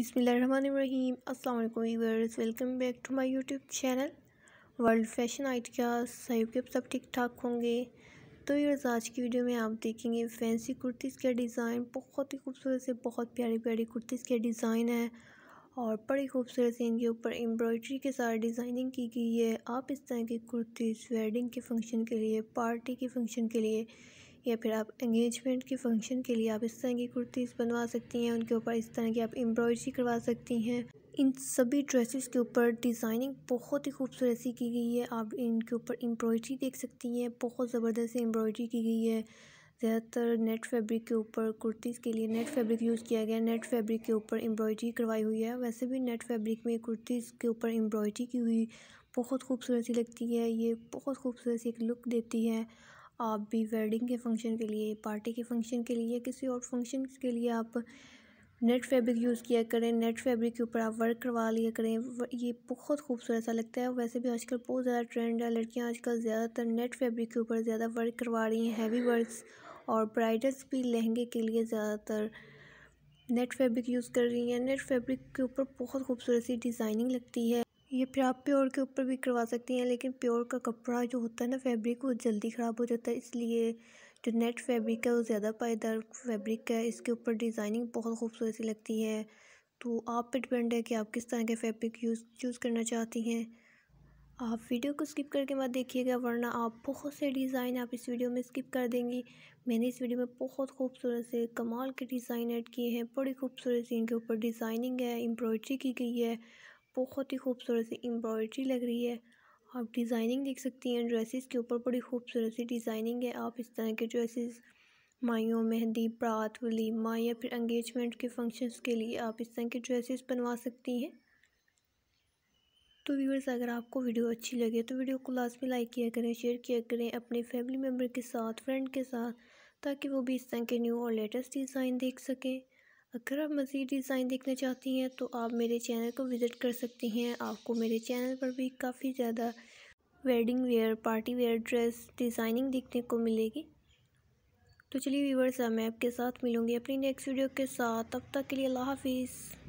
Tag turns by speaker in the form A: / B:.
A: बिसमीम अल्लाम welcome back to my YouTube channel world fashion idea सहयोग आप सब ठीक ठाक होंगे तो यूर्स आज की वीडियो में आप देखेंगे फैंसी कुर्तीज़ के डिज़ाइन बहुत ही खूबसूरत से बहुत प्यारी प्यारी कुर्तीज़ के डिज़ाइन है और बड़ी खूबसूरत से इनके ऊपर एम्ब्रॉयडरी के साथ डिज़ाइनिंग की गई है आप इस तरह की कुर्तीज़ वेडिंग के फंक्शन के लिए पार्टी के फंक्शन के लिए या फिर आप एंगेजमेंट के फंक्शन के लिए आप इस तरह की कुर्तीज़ बनवा सकती हैं उनके ऊपर इस तरह की आप एम्ब्रॉयडरी करवा सकती हैं इन सभी ड्रेसेस के ऊपर डिज़ाइनिंग बहुत ही खूबसूरत सी की गई है आप इनके ऊपर एम्ब्रॉयडरी देख सकती हैं बहुत ज़बरदस्त एम्ब्रॉयडरी की गई है ज़्यादातर नेट फैब्रिक के ऊपर कुर्तीज़ के लिए नेट फैब्रिक यूज़ किया गया नेट फैब्रिक के ऊपर एम्ब्रॉयडरी करवाई हुई है वैसे भी नेट फैब्रिक में कुर्तीज़ के ऊपर एम्ब्रॉयडरी की हुई बहुत खूबसूरत सी लगती है ये बहुत खूबसूरत सी एक लुक देती है आप भी वेडिंग के फंक्शन के लिए पार्टी के फंक्शन के लिए किसी और फंक्शन के लिए आप नेट फैब्रिक यूज़ किया करें नेट फैब्रिक के ऊपर आप वर्क करवा लिया करें ये बहुत खूबसूरत सा लगता है वैसे भी आजकल बहुत ज़्यादा ट्रेंड है लड़कियां आजकल ज़्यादातर नेट फैब्रिक के ऊपर ज़्यादा वर्क करवा रही हैं हैवी वर्क्स और ब्राइडल्स भी लहंगे के लिए ज़्यादातर नेट फैब्रिक यूज़ कर रही हैं नेट फैब्रिक के ऊपर बहुत खूबसूरत सी डिज़ाइनिंग लगती है ये फिर आप प्योर के ऊपर भी करवा सकती हैं लेकिन प्योर का कपड़ा जो होता है ना फैब्रिक वो जल्दी ख़राब हो जाता है इसलिए जो नेट फैब्रिक है वो ज़्यादा पायदार फैब्रिक है इसके ऊपर डिज़ाइनिंग बहुत खूबसूरत सी लगती है तो आप पर डिपेंड है कि आप किस तरह के फैब्रिक यूज़ चूज़ करना चाहती हैं आप वीडियो को स्किप करके मत देखिएगा वरना आप बहुत से डिज़ाइन आप इस वीडियो में स्किप कर देंगी मैंने इस वीडियो में बहुत खूबसूरत से कमाल के डिज़ाइन ऐड किए हैं बड़ी खूबसूरत सी इनके ऊपर डिज़ाइनिंग है एम्ब्रॉयडरी की गई है बहुत ही खूबसूरत सी एम्ब्रॉयडरी लग रही है आप डिज़ाइनिंग देख सकती हैं ड्रेसेस के ऊपर बड़ी खूबसूरत सी डिज़ाइनिंग है आप इस तरह के ड्रेसेस माइयों मेहंदी प्रात वलीमा या फिर एंगेजमेंट के फंक्शंस के लिए आप इस तरह के ड्रेसेस बनवा सकती हैं तो व्यूअर्स अगर आपको वीडियो अच्छी लगे तो वीडियो को लास्ट में लाइक किया करें शेयर किया करें अपने फैमिली मेम्बर के साथ फ्रेंड के साथ ताकि वो भी इस तरह के न्यू और लेटेस्ट डिज़ाइन देख सकें अगर आप मज़ीद डिज़ाइन देखना चाहती हैं तो आप मेरे चैनल को विज़िट कर सकती हैं आपको मेरे चैनल पर भी काफ़ी ज़्यादा wedding wear party wear dress designing देखने को मिलेगी तो चलिए व्यूवर्स मैं आपके साथ मिलूँगी अपनी नेक्स्ट वीडियो के साथ तब तक के लिए अल्लाह हाफिज़